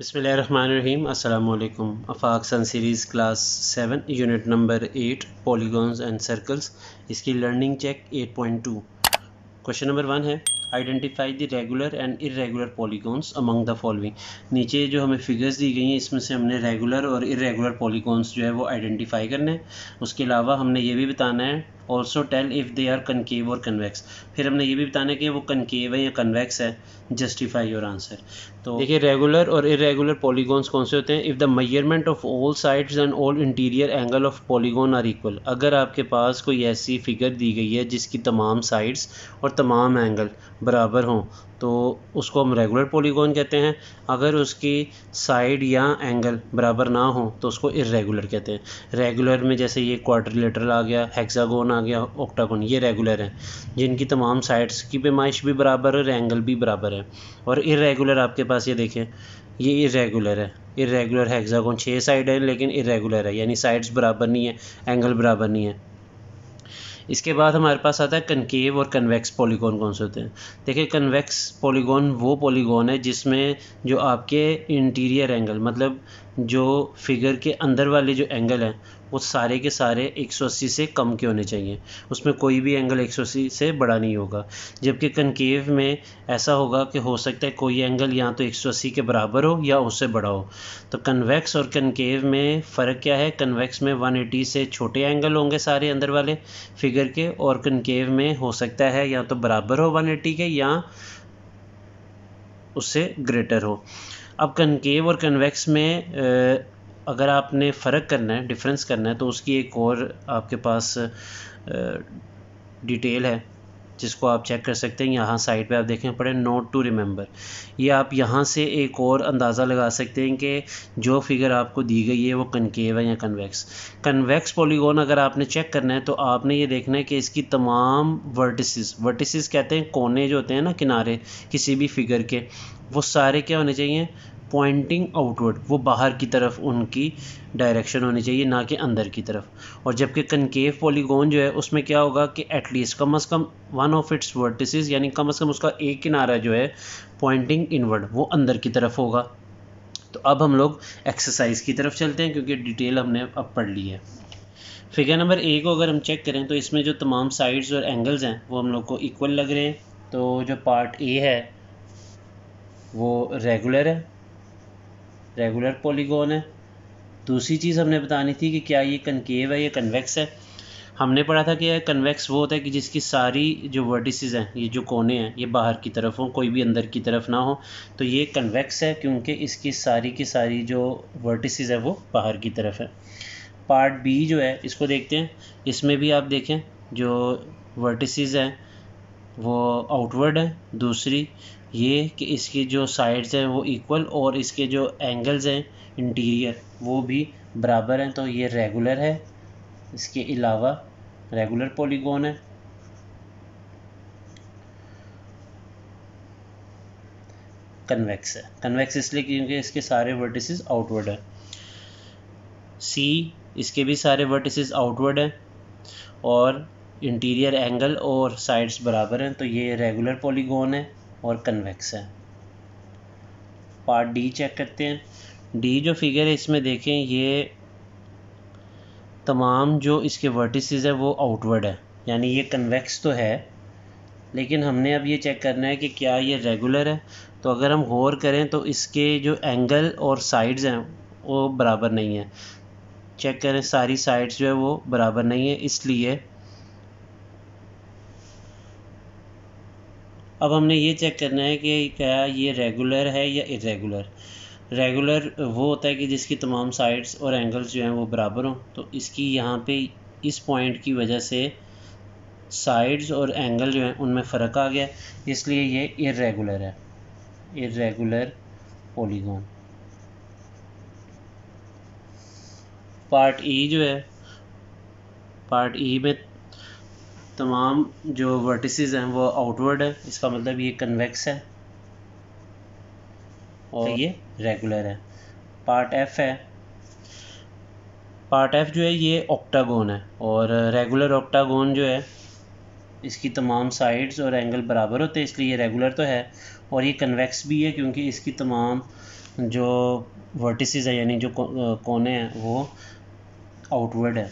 बसमीम अल्लाम अफाकसन series class seven unit number eight polygons and circles इसकी learning check eight point two question number one है identify the regular and irregular polygons among the following नीचे जो हमें figures दी गई हैं इसमें से हमने रेगुलर और इरेगुलर पॉलीगॉन्स जो है वो आइडेंटिफाई करने हैं उसके अलावा हमने ये भी बताना है also tell if they are concave और कन्वैक्स फिर हमने ये भी बताना है कि वो कनकेव है या कन्वेक्स है जस्टिफाई योर आंसर तो देखिए रेगुलर और इरेगुलर पॉलीगॉन्स कौन से होते हैं if the measurement of all sides and all interior angle of polygon are equal अगर आपके पास कोई ऐसी फिगर दी गई है जिसकी तमाम साइड्स और तमाम एंगल बराबर हों तो उसको हम रेगुलर पॉलीगॉन कहते हैं अगर उसकी साइड या एंगल बराबर ना हो तो उसको इरेगुलर कहते हैं रेगुलर में जैसे ये क्वाड्रिलेटरल आ गया हेक्सागोन आ गया ऑक्टागोन ये रेगुलर हैं जिनकी तमाम साइड्स की पैमाइश भी बराबर है और एंगल भी बराबर है और इरेगुलर आपके पास ये देखें ये इरेगुलर है इरेगुलर हेक्सागोन छः साइड है लेकिन इरेगुलर है यानी साइड्स बराबर नहीं है एंगल बराबर नहीं है इसके बाद हमारे पास आता है कनकेव और कन्वेक्स पॉलीगॉन कौन से होते हैं देखिए कन्वेक्स पॉलीगोन वो पॉलीगोन है जिसमें जो आपके इंटीरियर एंगल मतलब जो फिगर के अंदर वाले जो एंगल हैं वो सारे के सारे 180 से कम के होने चाहिए उसमें कोई भी एंगल 180 से बड़ा नहीं होगा जबकि कनकेव में ऐसा होगा कि हो सकता है कोई एंगल या तो 180 के बराबर हो या उससे बड़ा हो तो कन्वेक्स और कनकेव में फ़र्क क्या है कन्वेक्स में 180 से छोटे एंगल होंगे सारे अंदर वाले फिगर के और कनकेव में हो सकता है या तो बराबर हो वन के या उससे ग्रेटर हो अब कनकेव और कन्वेक्स में अगर आपने फ़र्क करना है डिफरेंस करना है तो उसकी एक और आपके पास डिटेल है जिसको आप चेक कर सकते हैं यहाँ साइड पे आप देखें पड़े नोट टू रिमेंबर ये आप यहाँ से एक और अंदाज़ा लगा सकते हैं कि जो फिगर आपको दी गई है वो कनकेव है या कन्वेक्स कन्वेक्स पॉलीगोन अगर आपने चेक करना है तो आपने ये देखना है कि इसकी तमाम वर्टिसेस वर्टिसेस कहते हैं कोने जो होते हैं ना किनारे किसी भी फिगर के वो सारे क्या होने चाहिए पॉइंटिंग आउटवर्ड वो बाहर की तरफ उनकी डायरेक्शन होनी चाहिए ना कि अंदर की तरफ और जबकि कनकेव पॉलीगोन जो है उसमें क्या होगा कि एटलीस्ट कम अज़ कम वन ऑफ इट्स वर्टिसेस यानी कम अज़ कम उसका एक किनारा जो है पॉइंटिंग इनवर्ड वो अंदर की तरफ होगा तो अब हम लोग एक्सरसाइज की तरफ चलते हैं क्योंकि डिटेल हमने अब पढ़ ली है फिगर नंबर ए को अगर हम चेक करें तो इसमें जो तमाम साइड्स और एंगल्स हैं वो हम लोग को इक्वल लग रहे हैं तो जो पार्ट ए है वो रेगुलर है रेगुलर पॉलीगॉन है दूसरी चीज़ हमने बतानी थी कि क्या ये कनकेव है या कन्वेक्स है हमने पढ़ा था कि यह कन्वेक्स वो होता है कि जिसकी सारी जो वर्टिसेस हैं ये जो कोने हैं ये बाहर की तरफ हो कोई भी अंदर की तरफ ना हो तो ये कन्वेक्स है क्योंकि इसकी सारी की सारी जो वर्टिसज़ है वो बाहर की तरफ है पार्ट बी जो है इसको देखते हैं इसमें भी आप देखें जो वर्टिसज हैं वो आउटवर्ड है दूसरी ये कि इसकी जो साइड्स हैं वो इक्वल और इसके जो एंगल्स हैं इंटीरियर वो भी बराबर हैं तो ये रेगुलर है इसके अलावा रेगुलर पॉलीगोन है कन्वेक्स है कन्वेक्स इसलिए क्योंकि इसके सारे वर्टिसेस आउटवर्ड हैं सी इसके भी सारे वर्टिसेस आउटवर्ड हैं और इंटीरियर एंगल और साइड्स बराबर हैं तो ये रेगुलर पॉलीगॉन है और कन्वेक्स है पार्ट डी चेक करते हैं डी जो फिगर है इसमें देखें ये तमाम जो इसके वर्टिसज़ है वो आउटवर्ड है यानी ये कन्वेक्स तो है लेकिन हमने अब ये चेक करना है कि क्या ये रेगुलर है तो अगर हम गौर करें तो इसके जो एंगल और साइड्स हैं वो बराबर नहीं है चेक करें सारी साइड्स जो है वो बराबर नहीं है इसलिए अब हमने ये चेक करना है कि क्या ये रेगुलर है या इरेगुलर रेगुलर वो होता है कि जिसकी तमाम साइड्स और एंगल्स जो हैं वो बराबर हों तो इसकी यहाँ पे इस पॉइंट की वजह से साइड्स और एंगल जो हैं उनमें फ़र्क आ गया इसलिए ये इरेगुलर है इरेगुलर पॉलीगॉन पार्ट ई जो है पार्ट ई e में तमाम जो वर्टिसेस हैं वो आउटवर्ड है इसका मतलब ये कन्वेक्स है और ये रेगुलर है पार्ट एफ है पार्ट एफ जो है ये ऑक्टागोन है और रेगुलर ऑक्टागोन जो है इसकी तमाम साइड्स और एंगल बराबर होते हैं इसलिए ये रेगुलर तो है और ये कन्वेक्स भी है क्योंकि इसकी तमाम जो वर्टिसेस है यानी जो कोने हैं वो आउटवर्ड है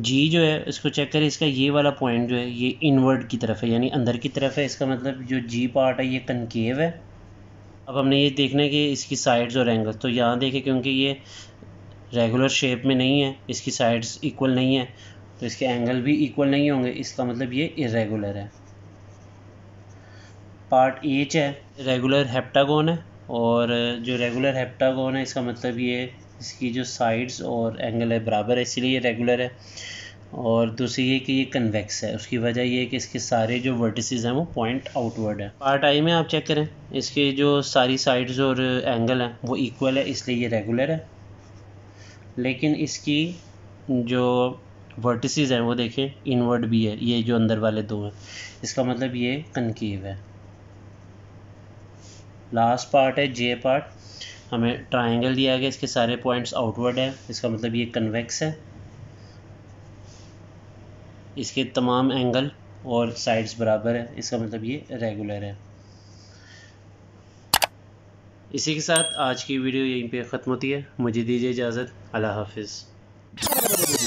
जी जो है इसको चेक करें इसका ये वाला पॉइंट जो है ये इनवर्ड की तरफ है यानी अंदर की तरफ है इसका मतलब जो जी पार्ट है ये कनकेव है अब हमने ये देखना है कि इसकी साइड्स और एंगल तो यहाँ देखें क्योंकि ये रेगुलर शेप में नहीं है इसकी साइड्स इक्वल नहीं है तो इसके एंगल भी इक्वल नहीं होंगे इसका मतलब ये इरेगुलर है पार्ट एच है रेगुलर हेप्टागोन है और जो रेगुलर हेप्टागोन है इसका मतलब ये इसकी जो साइड्स और एंगल है बराबर है इसलिए रेगुलर है और दूसरी ये कि ये कन्वेक्स है उसकी वजह ये है कि इसके सारे जो वर्टिसेस हैं वो पॉइंट आउटवर्ड है पार्ट आई में आप चेक करें इसके जो सारी साइड्स और एंगल हैं वो इक्वल है इसलिए ये रेगुलर है लेकिन इसकी जो वर्टिसेस हैं वो देखें इनवर्ड भी है ये जो अंदर वाले दो हैं इसका मतलब ये कनकीव है लास्ट पार्ट है जे पार्ट हमें ट्राइंगल दिया गया इसके सारे पॉइंट्स आउटवर्ड है इसका मतलब ये कन्वेक्स है इसके तमाम एंगल और साइड्स बराबर है इसका मतलब ये रेगुलर है इसी के साथ आज की वीडियो यहीं पे ख़त्म होती है मुझे दीजिए इजाज़त अल्लाह हाफिज़